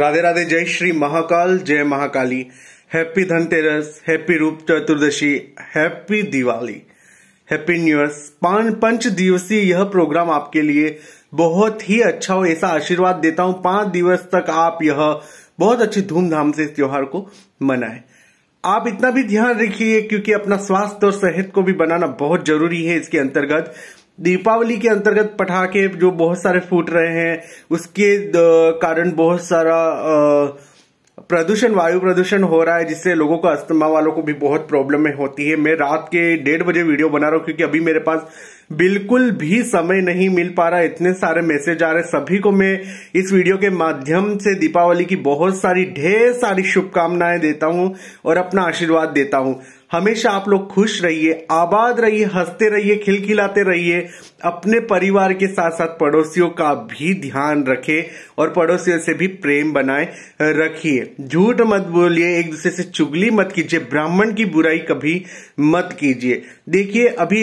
राधे राधे जय श्री महाकाल जय Mahakali happy Dhanteras happy Roop Chaturdashi happy Diwali happy new year पंच दिवसीय यह प्रोग्राम आपके लिए बहुत ही अच्छा हो ऐसा आशीर्वाद देता हूं पांच दिवस तक आप यह बहुत अच्छी धूमधाम से इस त्योहार को मनाएं आप इतना भी ध्यान रखिए क्योंकि अपना स्वास्थ्य और सेहत को भी बनाना बहुत जरूरी है इसके अंतर्गत दीपावली के अंतर्गत पटाखे जो बहुत सारे फूट रहे हैं उसके कारण बहुत सारा प्रदूषण वायु प्रदूषण हो रहा है जिससे लोगों को अस्थमा वालों को भी बहुत प्रॉब्लम होती है मैं रात के डेढ़ बजे वीडियो बना रहा हूँ क्योंकि अभी मेरे पास बिल्कुल भी समय नहीं मिल पा रहा इतने सारे मैसेज आ रहे सभी को मैं इस वीडियो के माध्यम से दीपावली की बहुत सारी ढेर सारी शुभकामनाएं देता हूं और अपना आशीर्वाद देता हूं हमेशा आप लोग खुश रहिए आबाद रहिए हंसते रहिए खिलखिलाते रहिए अपने परिवार के साथ साथ पड़ोसियों का भी ध्यान रखें और पड़ोसियों से भी प्रेम बनाए रखिए झूठ मत बोलिए एक दूसरे से चुगली मत कीजिए ब्राह्मण की बुराई कभी मत कीजिए देखिए अभी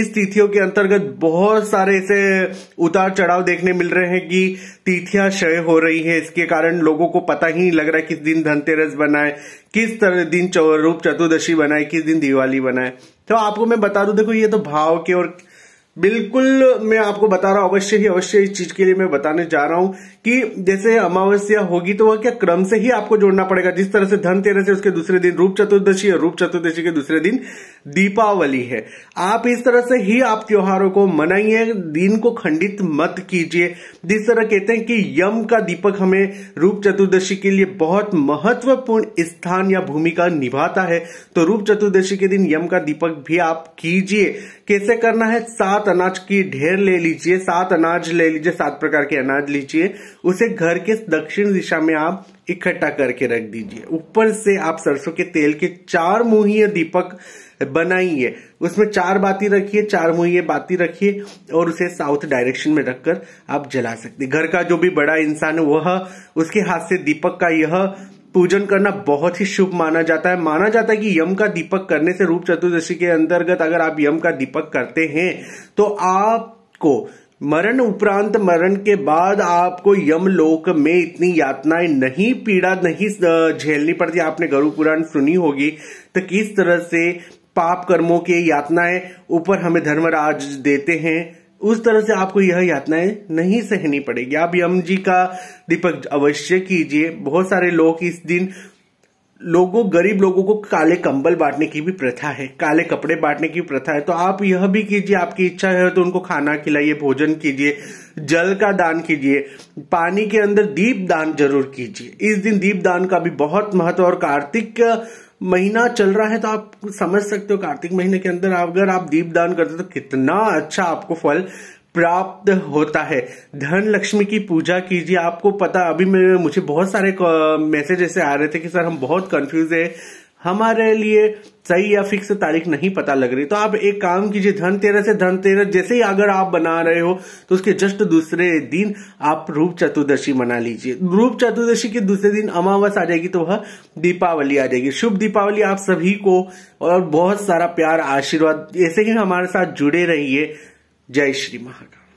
इस तिथि तिथियों के अंतर्गत बहुत सारे ऐसे उतार चढ़ाव देखने मिल रहे हैं कि तिथियां क्षय हो रही है इसके कारण लोगों को पता ही नहीं लग रहा है किस दिन धनतेरस बनाए किस तरह दिन रूप चतुर्दशी बनाए किस दिन दिवाली बनाए तो आपको मैं बता दू देखो ये तो भाव के और बिल्कुल मैं आपको बता रहा हूं अवश्य ही अवश्य इस चीज के लिए मैं बताने जा रहा हूं कि जैसे अमावस्या होगी तो वह क्या क्रम से ही आपको जोड़ना पड़ेगा जिस तरह से धनतेरस है उसके दूसरे दिन रूप चतुर्दशी और रूप चतुर्दशी के दूसरे दिन दीपावली है आप इस तरह से ही आप त्योहारों को मनाइए दिन को खंडित मत कीजिए जिस तरह कहते हैं कि यम का दीपक हमें रूप चतुर्दशी के लिए बहुत महत्वपूर्ण स्थान या भूमिका निभाता है तो रूप चतुर्दशी के दिन यम का दीपक भी आप कीजिए कैसे करना है सात अनाज की ढेर ले लीजिए सात अनाज ले लीजिए सात प्रकार के अनाज लीजिए उसे घर के दक्षिण दिशा में आप इकट्ठा करके रख दीजिए ऊपर से आप सरसों के तेल के चार मुहिये दीपक बनाइए उसमें चार बाती रखिए चार मुहिये बाती रखिए और उसे साउथ डायरेक्शन में रखकर आप जला सकते घर का जो भी बड़ा इंसान है वह उसके हाथ से दीपक का यह पूजन करना बहुत ही शुभ माना जाता है माना जाता है कि यम का दीपक करने से रूप चतुर्दशी के अंतर्गत अगर आप यम का दीपक करते हैं तो आप को मरण उपरांत मरण के बाद आपको यमलोक में इतनी यातनाएं नहीं पीड़ा नहीं झेलनी पड़ती आपने गरु पुराण सुनी होगी तो किस तरह से पाप कर्मों के यातनाएं ऊपर हमें धर्मराज देते हैं उस तरह से आपको यह यातनाएं नहीं सहनी पड़ेगी आप यम जी का दीपक अवश्य कीजिए बहुत सारे लोग इस दिन लोगों गरीब लोगों को काले कंबल बांटने की भी प्रथा है काले कपड़े बांटने की प्रथा है तो आप यह भी कीजिए आपकी इच्छा है तो उनको खाना खिलाइए भोजन कीजिए जल का दान कीजिए पानी के अंदर दीप दान जरूर कीजिए इस दिन दीप दान का भी बहुत महत्व और कार्तिक महीना चल रहा है तो आप समझ सकते हो कार्तिक महीने के अंदर अगर आप दीप दान करते हो तो कितना अच्छा आपको फल प्राप्त होता है धन लक्ष्मी की पूजा कीजिए आपको पता अभी मेरे मुझे बहुत सारे मैसेज ऐसे आ रहे थे कि सर हम बहुत कंफ्यूज है हमारे लिए सही या फिक्स तारीख नहीं पता लग रही तो आप एक काम कीजिए धनतेरस से धनतेरस जैसे ही अगर आप बना रहे हो तो उसके जस्ट दूसरे दिन आप रूप चतुर्दशी मना लीजिए रूप चतुर्दशी के दूसरे दिन अमावस आ जाएगी तो वह दीपावली आ जाएगी शुभ दीपावली आप सभी को और बहुत सारा प्यार आशीर्वाद ऐसे ही हमारे साथ जुड़े रहिए Jai Shri Mahakal.